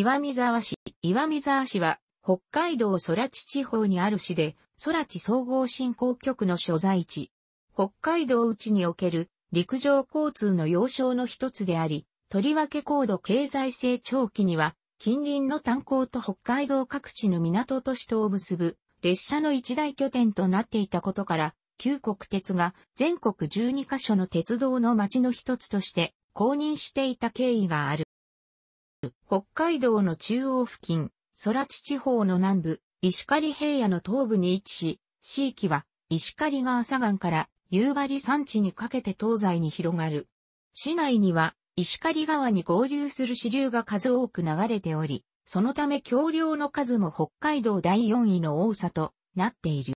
岩見沢市。岩見沢市は、北海道空知地方にある市で、空知総合振興局の所在地。北海道内における陸上交通の要衝の一つであり、とりわけ高度経済成長期には、近隣の炭鉱と北海道各地の港都市とを結ぶ列車の一大拠点となっていたことから、旧国鉄が全国12カ所の鉄道の町の一つとして公認していた経緯がある。北海道の中央付近、空地地方の南部、石狩平野の東部に位置し、地域は石狩川左岸から夕張山地にかけて東西に広がる。市内には石狩川に合流する支流が数多く流れており、そのため橋梁の数も北海道第4位の多さとなっている。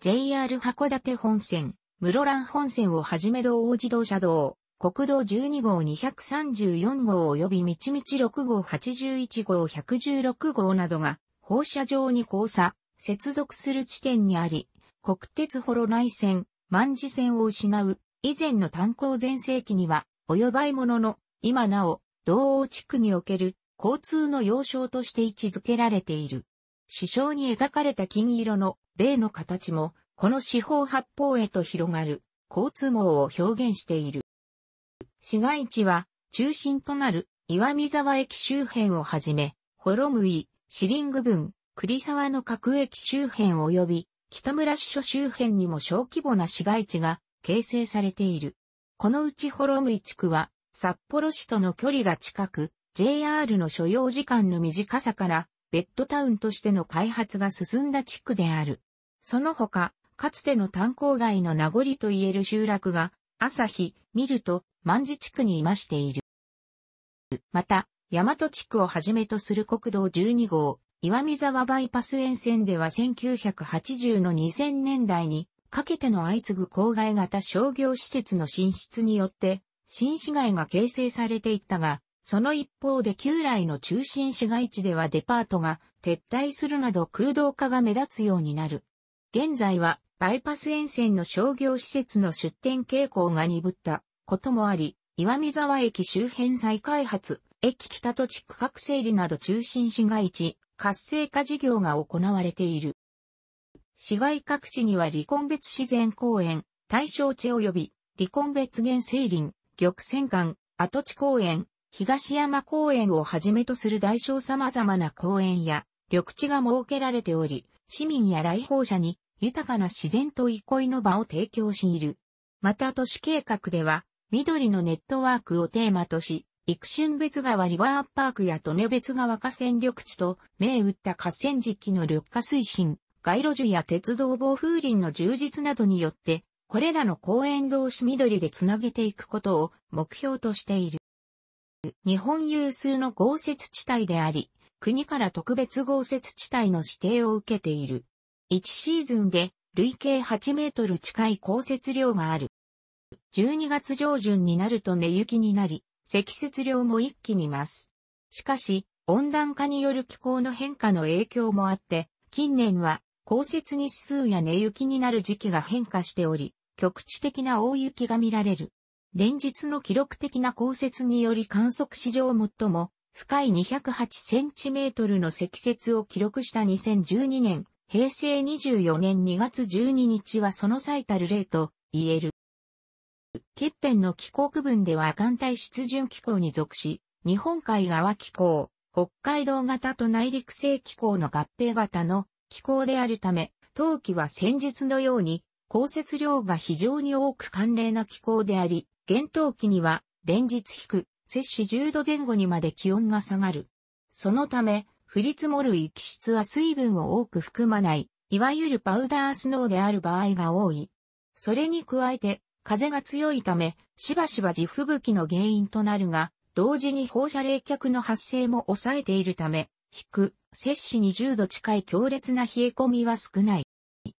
JR 函館本線、室蘭本線をはじめ道央自動車道、国道12号234号及び道道6号81号116号などが放射状に交差、接続する地点にあり、国鉄幌内線、万事線を失う以前の炭鉱全盛期には及ばいものの、今なお、道央地区における交通の要衝として位置づけられている。市章に描かれた金色の例の形も、この四方八方へと広がる交通網を表現している。市街地は中心となる岩見沢駅周辺をはじめ、ホロムイ、シリング郡、栗沢の各駅周辺及び北村支所周辺にも小規模な市街地が形成されている。このうちホロムイ地区は札幌市との距離が近く、JR の所要時間の短さからベッドタウンとしての開発が進んだ地区である。その他、かつての炭鉱街の名残といえる集落が、朝日、見ると、万事地区にいましている。また、大和地区をはじめとする国道12号、岩見沢バイパス沿線では1980の2000年代にかけての相次ぐ郊外型商業施設の進出によって、新市街が形成されていったが、その一方で旧来の中心市街地ではデパートが撤退するなど空洞化が目立つようになる。現在はバイパス沿線の商業施設の出店傾向が鈍ったこともあり、岩見沢駅周辺再開発、駅北土地区画整理など中心市街地、活性化事業が行われている。市街各地には離婚別自然公園、対象地及び離婚別原生林、玉泉館、跡地公園、東山公園をはじめとする大小様々な公園や緑地が設けられており、市民や来訪者に豊かな自然と憩いの場を提供している。また都市計画では緑のネットワークをテーマとし、育春別川リバーパークや利根別川河川緑地と銘打った河川敷の緑化推進、街路樹や鉄道防風林の充実などによって、これらの公園同士緑でつなげていくことを目標としている。日本有数の豪雪地帯であり、国から特別豪雪地帯の指定を受けている。1シーズンで累計8メートル近い降雪量がある。12月上旬になると根雪になり、積雪量も一気に増す。しかし、温暖化による気候の変化の影響もあって、近年は降雪日数や根雪になる時期が変化しており、局地的な大雪が見られる。連日の記録的な降雪により観測史上最も深い208センチメートルの積雪を記録した2012年、平成24年2月12日はその最たる例と言える。欠ッの気候区分では寒帯湿潤気候に属し、日本海側気候、北海道型と内陸性気候の合併型の気候であるため、冬季は先日のように降雪量が非常に多く寒冷な気候であり、厳冬期には連日低く、摂氏10度前後にまで気温が下がる。そのため、降り積もる域質は水分を多く含まない、いわゆるパウダースノーである場合が多い。それに加えて、風が強いため、しばしば地吹雪の原因となるが、同時に放射冷却の発生も抑えているため、低、摂氏20度近い強烈な冷え込みは少ない。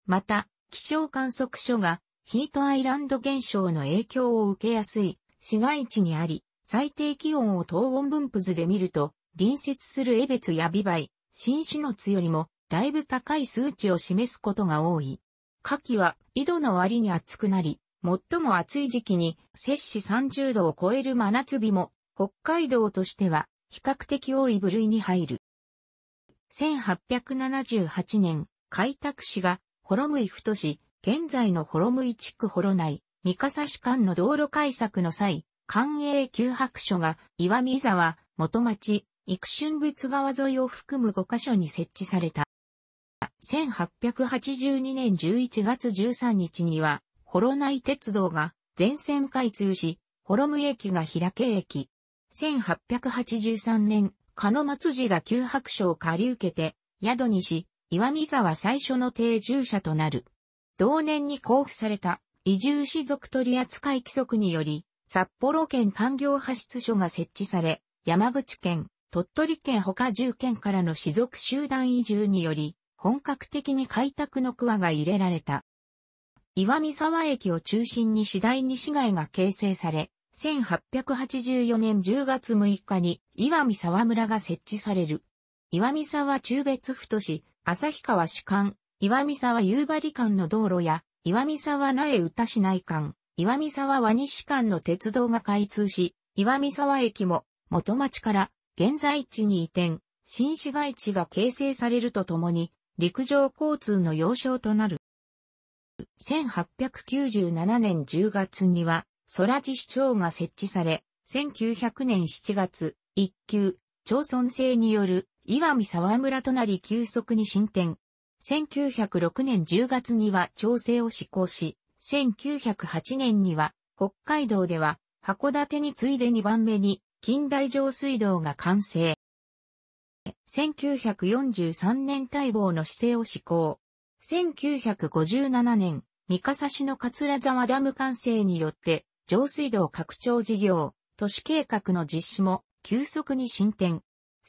また、気象観測所がヒートアイランド現象の影響を受けやすい市街地にあり、最低気温を等温分布図で見ると、隣接するエベツやビバイ、新種の津よりもだいぶ高い数値を示すことが多い。夏季は井戸の割に暑くなり、最も暑い時期に摂氏30度を超える真夏日も、北海道としては比較的多い部類に入る。1878年、開拓市が、ホロムイフ都市、現在のホロムイ地区ホロ内、三笠市間の道路開削の際、官営旧白書が、岩見沢、元町、育春仏川沿いを含む5カ所に設置された。1882年11月13日には、ホロナイ鉄道が全線開通し、ホロム駅が開け駅。1883年、鹿野松寺が旧白書を借り受けて、宿にし、岩見沢最初の定住者となる。同年に交付された移住士族取扱規則により、札幌県官業派出所が設置され、山口県、鳥取県他10県からの士族集団移住により、本格的に開拓の桑が入れられた。岩見沢駅を中心に次第に市街が形成され、1884年10月6日に岩見沢村が設置される。岩見沢中別府都市、旭川市間、岩見沢夕張間の道路や、岩見沢苗歌市内間、岩見沢和西間の鉄道が開通し、岩見沢駅も元町から現在地に移転、新市街地が形成されるとともに、陸上交通の要衝となる。1897年10月には、空地市長が設置され、1900年7月、一級、町村制による、岩見沢村となり急速に進展。1906年10月には調整を施行し、1908年には北海道では函館に次いで2番目に近代上水道が完成。1943年待望の姿勢を施行。1957年、三笠市の桂沢ダム完成によって、上水道拡張事業、都市計画の実施も急速に進展。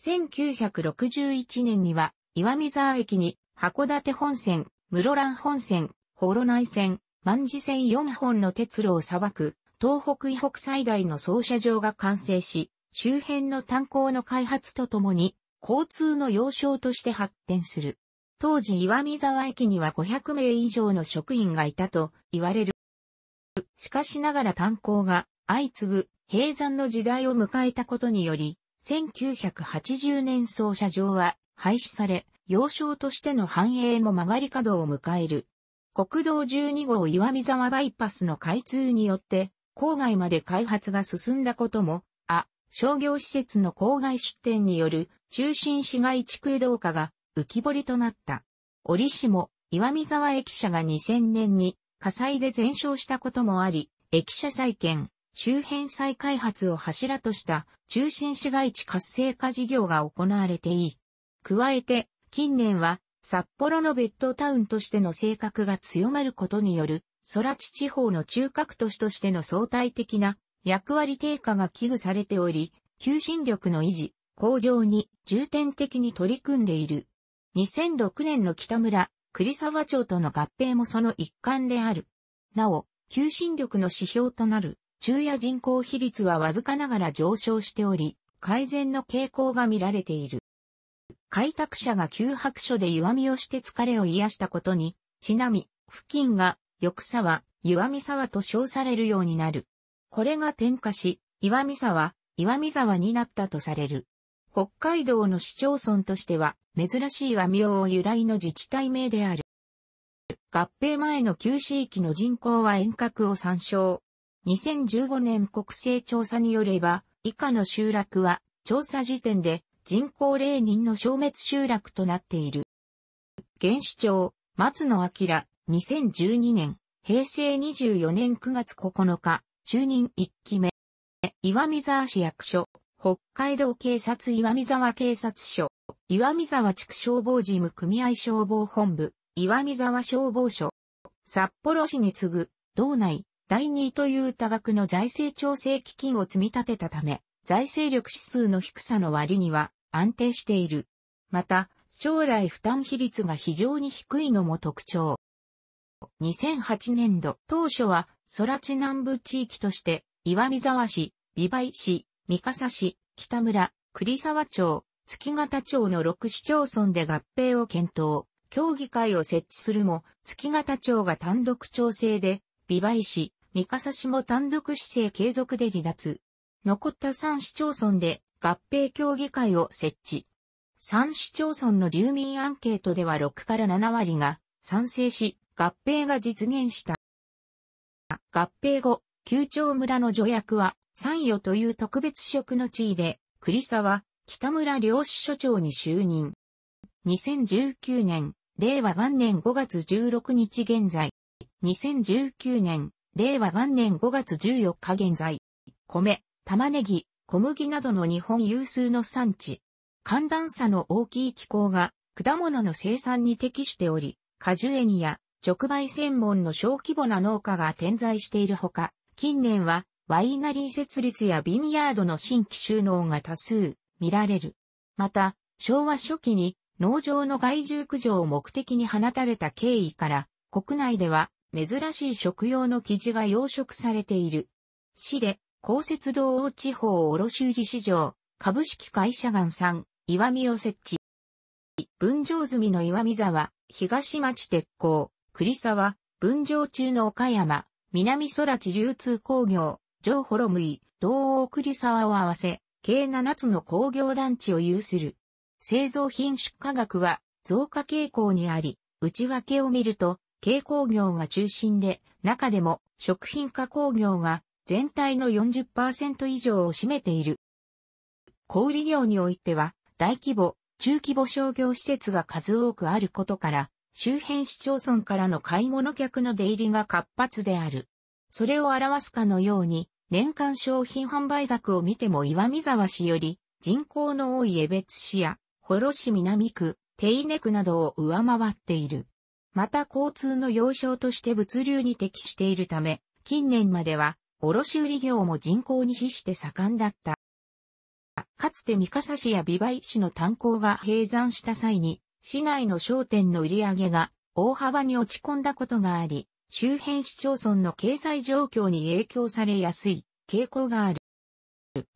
1961年には、岩見沢駅に、函館本線、室蘭本線、幌内線、万事線4本の鉄路を裁く、東北以北最大の操車場が完成し、周辺の炭鉱の開発とともに、交通の要衝として発展する。当時岩見沢駅には500名以上の職員がいたと言われる。しかしながら炭鉱が相次ぐ閉山の時代を迎えたことにより、1980年操車場は廃止され、要衝としての繁栄も曲がり角を迎える。国道12号岩見沢バイパスの開通によって、郊外まで開発が進んだことも、あ、商業施設の郊外出店による中心市街地区移動化が浮き彫りとなった。折しも、岩見沢駅舎が2000年に火災で全焼したこともあり、駅舎再建、周辺再開発を柱とした中心市街地活性化事業が行われていい。加えて、近年は札幌のベッドタウンとしての性格が強まることによる、空地地方の中核都市としての相対的な役割低下が危惧されており、求心力の維持、向上に重点的に取り組んでいる。2006年の北村、栗沢町との合併もその一環である。なお、求心力の指標となる昼夜人口比率はわずかながら上昇しており、改善の傾向が見られている。開拓者が旧白書で弱みをして疲れを癒したことに、ちなみ、付近が、翌沢、岩見沢と称されるようになる。これが転化し、岩見沢、岩見沢になったとされる。北海道の市町村としては、珍しい和名を由来の自治体名である。合併前の旧市域の人口は遠隔を参照。2015年国勢調査によれば、以下の集落は、調査時点で人口0人の消滅集落となっている。現市長、松野明、2012年、平成24年9月9日、就任1期目。岩見沢市役所、北海道警察岩見沢警察署、岩見沢地区消防事務組合消防本部、岩見沢消防署、札幌市に次ぐ、道内、第2位という多額の財政調整基金を積み立てたため、財政力指数の低さの割には安定している。また、将来負担比率が非常に低いのも特徴。2008年度、当初は、空地南部地域として、岩見沢市、美梅市、三笠市、北村、栗沢町、月形町の6市町村で合併を検討、協議会を設置するも、月形町が単独調整で、美唄市、三笠市も単独姿勢継続で離脱。残った3市町村で合併協議会を設置。3市町村の住民アンケートでは6から7割が賛成し、合併が実現した。合併後、九町村の助役は参与という特別職の地位で、栗沢、北村漁師所長に就任。2019年、令和元年5月16日現在。2019年、令和元年5月14日現在。米、玉ねぎ、小麦などの日本有数の産地。寒暖差の大きい気候が果物の生産に適しており、果樹園や直売専門の小規模な農家が点在しているほか、近年はワイナリー設立やビニヤードの新規収納が多数見られる。また、昭和初期に農場の害獣駆除を目的に放たれた経緯から、国内では珍しい食用の生地が養殖されている。市で、高雪道央地方卸売市場、株式会社岩産、岩見を設置。分譲済みの岩見沢、東町鉄工、栗沢、分譲中の岡山、南空地流通工業、ジョー・ホロムイ、同王サ沢を合わせ、計7つの工業団地を有する。製造品出荷額は増加傾向にあり、内訳を見ると、軽工業が中心で、中でも食品加工業が全体の40%以上を占めている。小売業においては、大規模、中規模商業施設が数多くあることから、周辺市町村からの買い物客の出入りが活発である。それを表すかのように、年間商品販売額を見ても岩見沢市より人口の多い江別市や、幌市南区、手稲区などを上回っている。また交通の要衝として物流に適しているため、近年までは卸売業も人口に比して盛んだった。かつて三笠市や美唄市の炭鉱が閉山した際に、市内の商店の売り上げが大幅に落ち込んだことがあり、周辺市町村の経済状況に影響されやすい傾向がある。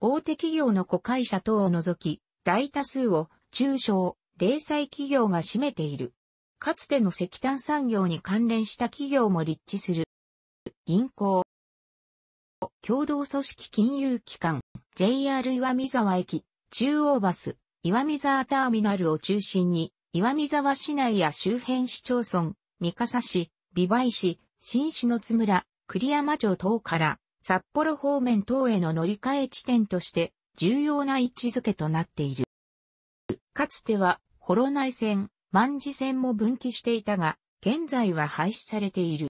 大手企業の子会社等を除き、大多数を中小、零細企業が占めている。かつての石炭産業に関連した企業も立地する。銀行。共同組織金融機関、JR 岩見沢駅、中央バス、岩見沢ターミナルを中心に、岩見沢市内や周辺市町村、三笠市、美唄市、新篠津村、栗山町等から札幌方面等への乗り換え地点として重要な位置づけとなっている。かつては、幌内線、万次線も分岐していたが、現在は廃止されている。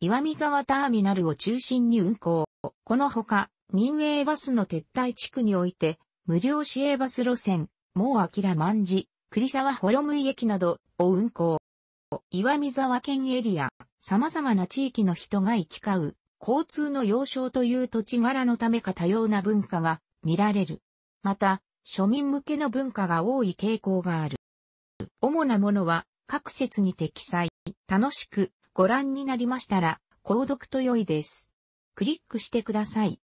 岩見沢ターミナルを中心に運行。このほか、民営バスの撤退地区において、無料市営バス路線、もうあきら万次、栗沢ホロムイ駅などを運行。岩見沢県エリア、様々な地域の人が行き交う、交通の要衝という土地柄のためか多様な文化が見られる。また、庶民向けの文化が多い傾向がある。主なものは、各説に適記載、楽しくご覧になりましたら、購読と良いです。クリックしてください。